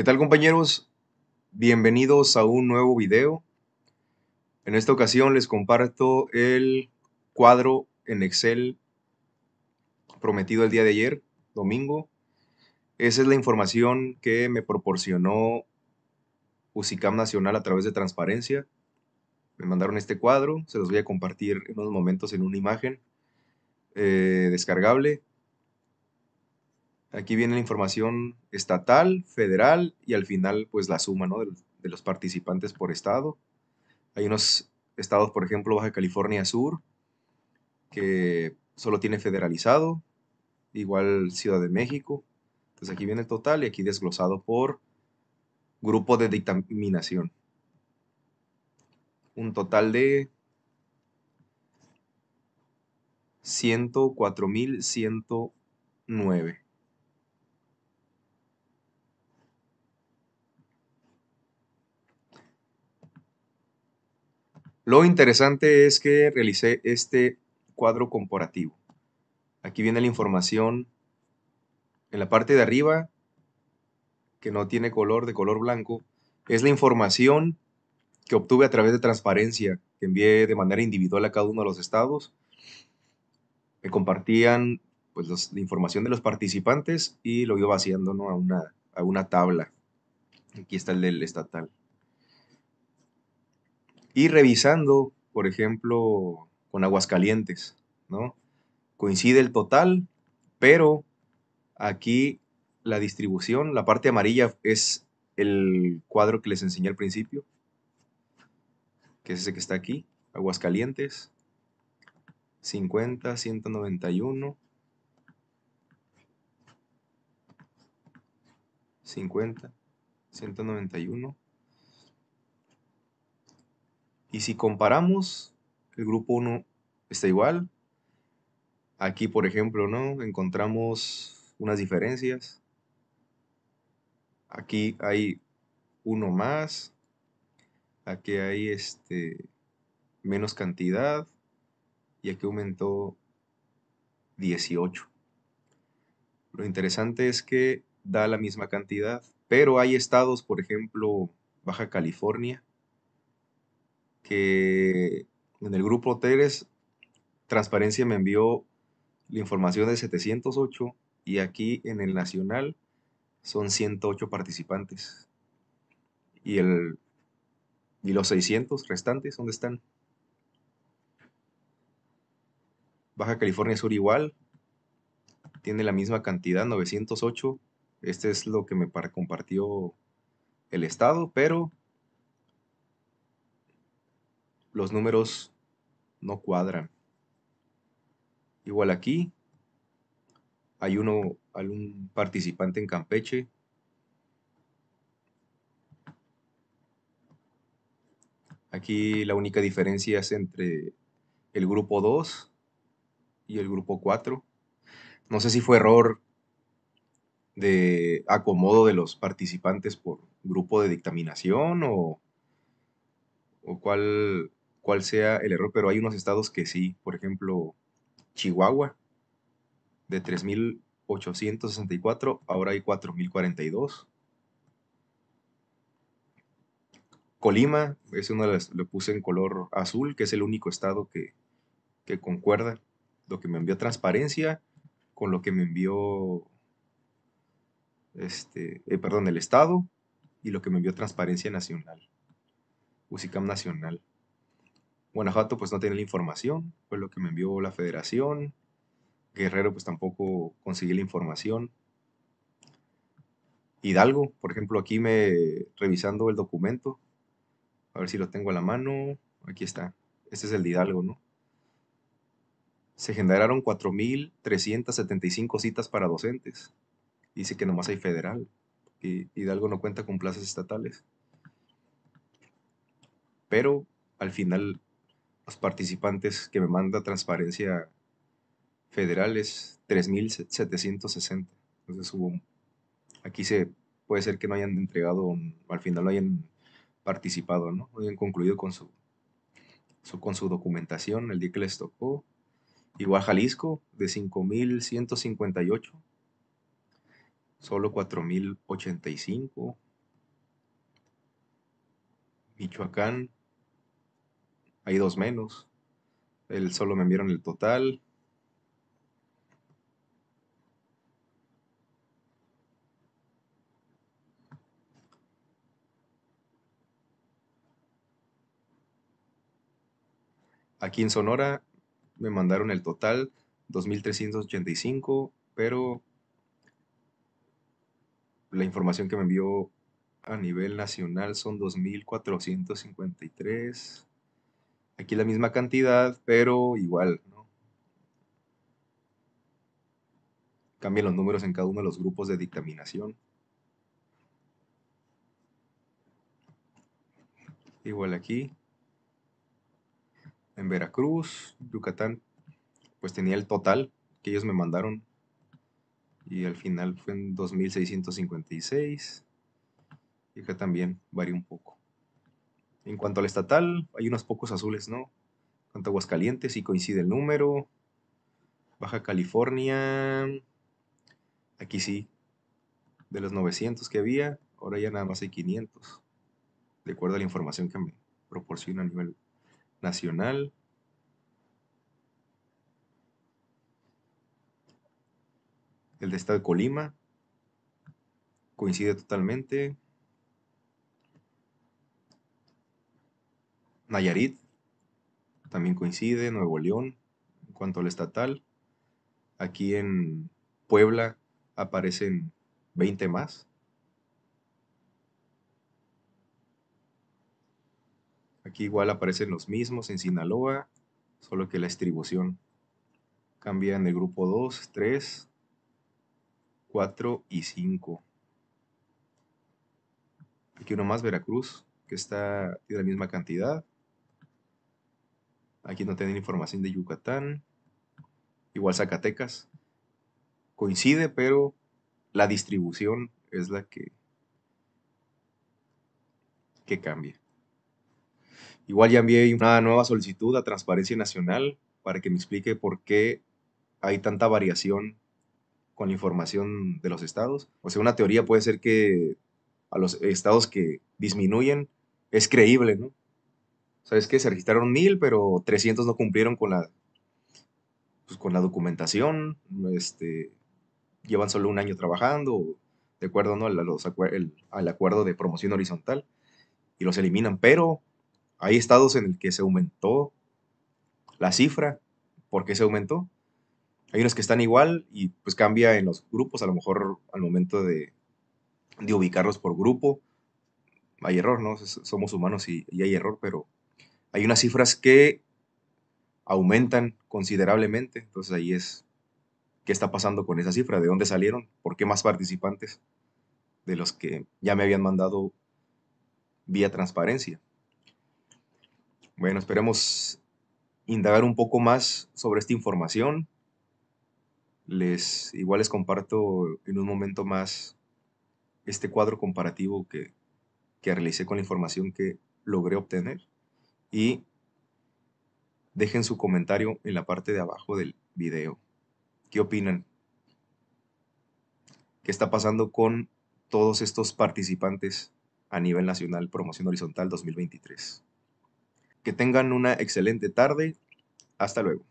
¿Qué tal compañeros? Bienvenidos a un nuevo video. En esta ocasión les comparto el cuadro en Excel prometido el día de ayer, domingo. Esa es la información que me proporcionó usicam Nacional a través de Transparencia. Me mandaron este cuadro, se los voy a compartir en unos momentos en una imagen eh, descargable Aquí viene la información estatal, federal y al final pues la suma ¿no? de, de, los participantes por estado. Hay unos estados, por ejemplo, Baja California Sur, que solo tiene federalizado, igual Ciudad de México. Entonces aquí viene el total y aquí desglosado por grupo de dictaminación. Un total de 104.109. Lo interesante es que realicé este cuadro comparativo. Aquí viene la información en la parte de arriba, que no tiene color, de color blanco, es la información que obtuve a través de transparencia que envié de manera individual a cada uno de los estados. Me compartían pues, la información de los participantes y lo iba vaciando ¿no? a, una, a una tabla. Aquí está el del estatal. Y revisando, por ejemplo, con Aguascalientes, ¿no? Coincide el total, pero aquí la distribución, la parte amarilla es el cuadro que les enseñé al principio, que es ese que está aquí, Aguascalientes, 50, 191, 50, 191. Y si comparamos, el grupo 1 está igual. Aquí, por ejemplo, ¿no? Encontramos unas diferencias. Aquí hay uno más. Aquí hay este menos cantidad. Y aquí aumentó 18. Lo interesante es que da la misma cantidad, pero hay estados, por ejemplo, Baja California, que en el grupo Teres, Transparencia me envió la información de 708 y aquí en el Nacional son 108 participantes. Y, el, y los 600 restantes, ¿dónde están? Baja California Sur igual, tiene la misma cantidad, 908. Este es lo que me compartió el Estado, pero los números no cuadran. Igual aquí hay uno, algún participante en Campeche. Aquí la única diferencia es entre el grupo 2 y el grupo 4. No sé si fue error de acomodo de los participantes por grupo de dictaminación o, o cuál cuál sea el error, pero hay unos estados que sí, por ejemplo, Chihuahua, de 3.864, ahora hay 4.042. Colima, es uno de los, lo puse en color azul, que es el único estado que, concuerda lo que me envió Transparencia con lo que me envió este, eh, perdón, el Estado y lo que me envió Transparencia Nacional, UCICAM Nacional. Guanajuato pues no tiene la información, fue lo que me envió la federación. Guerrero pues tampoco conseguí la información. Hidalgo, por ejemplo, aquí me revisando el documento, a ver si lo tengo a la mano, aquí está, este es el de Hidalgo, ¿no? Se generaron 4.375 citas para docentes. Dice que nomás hay federal, y Hidalgo no cuenta con plazas estatales. Pero al final participantes que me manda Transparencia Federal es 3.760. Entonces hubo, aquí se puede ser que no hayan entregado, al final no hayan participado, ¿no? hayan concluido con su, con su documentación el día que les tocó. Igual Jalisco, de 5.158, solo 4.085. Michoacán, hay dos menos. Él solo me enviaron el total. Aquí en Sonora me mandaron el total 2385, pero la información que me envió a nivel nacional son 2453. Aquí la misma cantidad, pero igual, ¿no? los números en cada uno de los grupos de dictaminación. Igual aquí. En Veracruz, Yucatán, pues tenía el total que ellos me mandaron. Y al final fue en 2656. Y acá también varía un poco. En cuanto al estatal, hay unos pocos azules, ¿no? En cuanto a Aguascalientes, sí coincide el número. Baja California. Aquí sí. De los 900 que había, ahora ya nada más hay 500. De acuerdo a la información que me proporciona a nivel nacional. El de Estado de Colima coincide totalmente. Nayarit también coincide, Nuevo León, en cuanto al estatal. Aquí en Puebla aparecen 20 más. Aquí igual aparecen los mismos en Sinaloa, solo que la distribución cambia en el grupo 2, 3, 4 y 5. Aquí uno más, Veracruz, que está de la misma cantidad. Aquí no tienen información de Yucatán. Igual Zacatecas. Coincide, pero la distribución es la que, que cambia. Igual ya envié una nueva solicitud a Transparencia Nacional para que me explique por qué hay tanta variación con la información de los estados. O sea, una teoría puede ser que a los estados que disminuyen es creíble, ¿no? ¿Sabes qué? Se registraron mil, pero 300 no cumplieron con la, pues, con la documentación. Este, llevan solo un año trabajando, de acuerdo ¿no? al, acuerdo de promoción horizontal, y los eliminan. Pero hay estados en el que se aumentó la cifra. ¿Por qué se aumentó? Hay unos que están igual y pues cambia en los grupos, a lo mejor al momento de, ubicarlos por grupo. Hay error, ¿no? Somos humanos y hay error, pero hay unas cifras que aumentan considerablemente. Entonces ahí es qué está pasando con esa cifra, de dónde salieron, por qué más participantes de los que ya me habían mandado vía transparencia. Bueno, esperemos indagar un poco más sobre esta información. Les igual les comparto en un momento más este cuadro comparativo que, que realicé con la información que logré obtener y dejen su comentario en la parte de abajo del video. ¿Qué opinan? ¿Qué está pasando con todos estos participantes a nivel nacional Promoción Horizontal 2023? Que tengan una excelente tarde. Hasta luego.